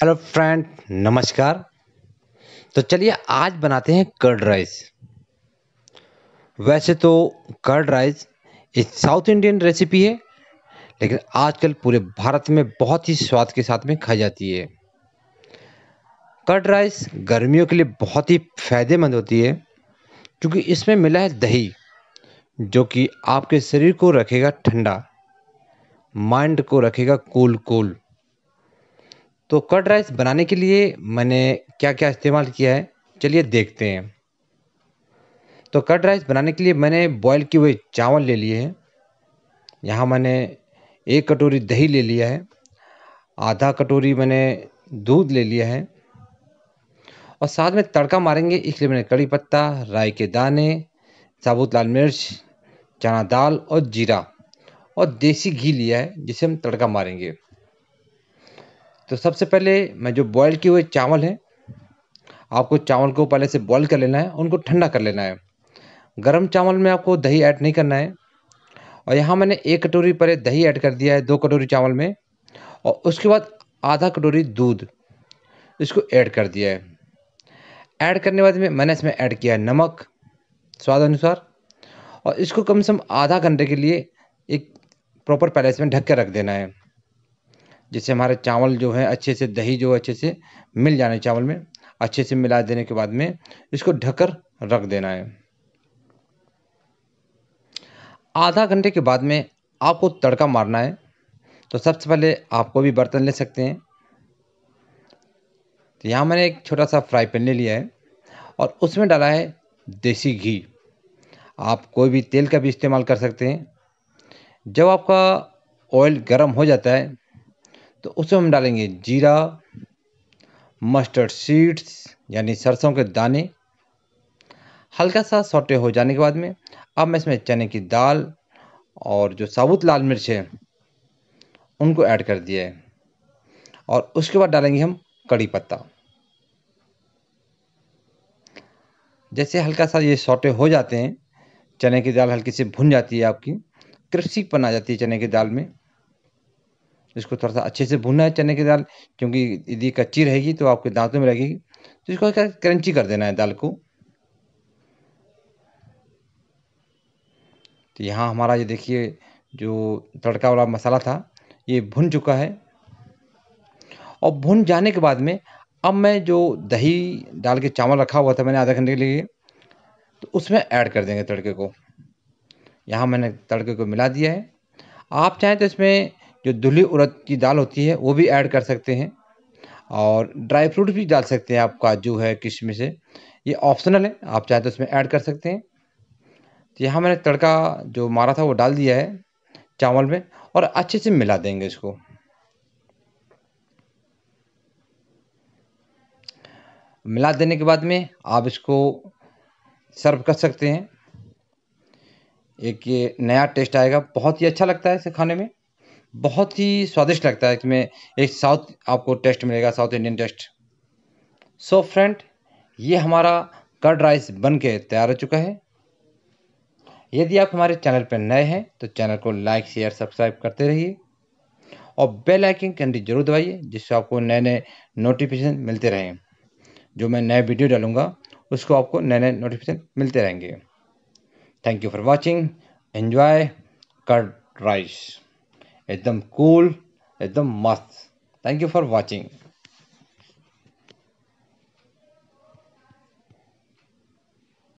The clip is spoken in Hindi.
हेलो फ्रेंड नमस्कार तो चलिए आज बनाते हैं कर्ड राइस वैसे तो कर्ड राइस एक साउथ इंडियन रेसिपी है लेकिन आजकल पूरे भारत में बहुत ही स्वाद के साथ में खाई जाती है कर्ड राइस गर्मियों के लिए बहुत ही फायदेमंद होती है क्योंकि इसमें मिला है दही जो कि आपके शरीर को रखेगा ठंडा माइंड को रखेगा कूल कूल तो कर्ड राइस बनाने के लिए मैंने क्या क्या इस्तेमाल किया है चलिए देखते हैं तो कर्ड राइस बनाने के लिए मैंने बॉयल किए हुए चावल ले लिए हैं यहाँ मैंने एक कटोरी दही ले लिया है आधा कटोरी मैंने दूध ले लिया है और साथ में तड़का मारेंगे इसलिए मैंने कड़ी पत्ता राई के दाने साबुत लाल मिर्च चना दाल और जीरा और देसी घी लिया है जिसे हम तड़का मारेंगे तो सबसे पहले मैं जो बॉयल किए हुए चावल हैं आपको चावल को पहले से बॉयल कर लेना है उनको ठंडा कर लेना है गरम चावल में आपको दही ऐड नहीं करना है और यहाँ मैंने एक कटोरी पहले दही ऐड कर दिया है दो कटोरी चावल में और उसके बाद आधा कटोरी दूध इसको ऐड कर दिया है ऐड करने बाद में मैंने इसमें ऐड किया है नमक स्वाद अनुसार और इसको कम से कम आधा घंटे के लिए एक प्रॉपर पैलेस में ढक के रख देना है जिससे हमारे चावल जो है अच्छे से दही जो अच्छे से मिल जाने चावल में अच्छे से मिला देने के बाद में इसको ढककर रख देना है आधा घंटे के बाद में आपको तड़का मारना है तो सबसे पहले आप कोई भी बर्तन ले सकते हैं तो यहाँ मैंने एक छोटा सा फ्राई पैन ले लिया है और उसमें डाला है देसी घी आप कोई भी तेल का भी इस्तेमाल कर सकते हैं जब आपका ऑयल गर्म हो जाता है तो उसमें हम डालेंगे जीरा मस्टर्ड सीड्स यानी सरसों के दाने हल्का सा सोटे हो जाने के बाद में अब मैं इसमें चने की दाल और जो साबुत लाल मिर्च है उनको ऐड कर दिया है और उसके बाद डालेंगे हम कड़ी पत्ता जैसे हल्का सा ये सोटे हो जाते हैं चने की दाल हल्की सी भुन जाती है आपकी क्रिस्पी पन आ जाती है चने की दाल में इसको थोड़ा सा अच्छे से भूनना है चने की दाल क्योंकि यदि कच्ची रहेगी तो आपके दांतों में लगेगी तो इसको क्या क्रंची कर देना है दाल को तो यहाँ हमारा ये देखिए जो तड़का वाला मसाला था ये भुन चुका है और भुन जाने के बाद में अब मैं जो दही डाल के चावल रखा हुआ था मैंने आधा घंटे के लिए तो उसमें ऐड कर देंगे तड़के को यहाँ मैंने तड़के को मिला दिया है आप चाहें तो इसमें जो धुली उड़द की दाल होती है वो भी ऐड कर सकते हैं और ड्राई फ्रूट भी डाल सकते हैं आप काजू है किशमिश है ये ऑप्शनल है आप चाहें तो इसमें ऐड कर सकते हैं तो यहाँ मैंने तड़का जो मारा था वो डाल दिया है चावल में और अच्छे से मिला देंगे इसको मिला देने के बाद में आप इसको सर्व कर सकते हैं एक ये नया टेस्ट आएगा बहुत ही अच्छा लगता है इसे खाने में बहुत ही स्वादिष्ट लगता है इसमें एक साउथ आपको टेस्ट मिलेगा South Indian taste so friend ये हमारा कर्ड राइस बन के तैयार हो चुका है यदि आप हमारे चैनल पर नए हैं तो चैनल को लाइक शेयर सब्सक्राइब करते रहिए और बेल आइकन घंटी जरूर दबाइए जिससे आपको नए नए नोटिफिकेशन मिलते रहें जो मैं नए वीडियो डालूँगा उसको आपको नए नए नोटिफिकेशन मिलते रहेंगे thank you for watching enjoy curd rice them cool, them must. Thank you for watching.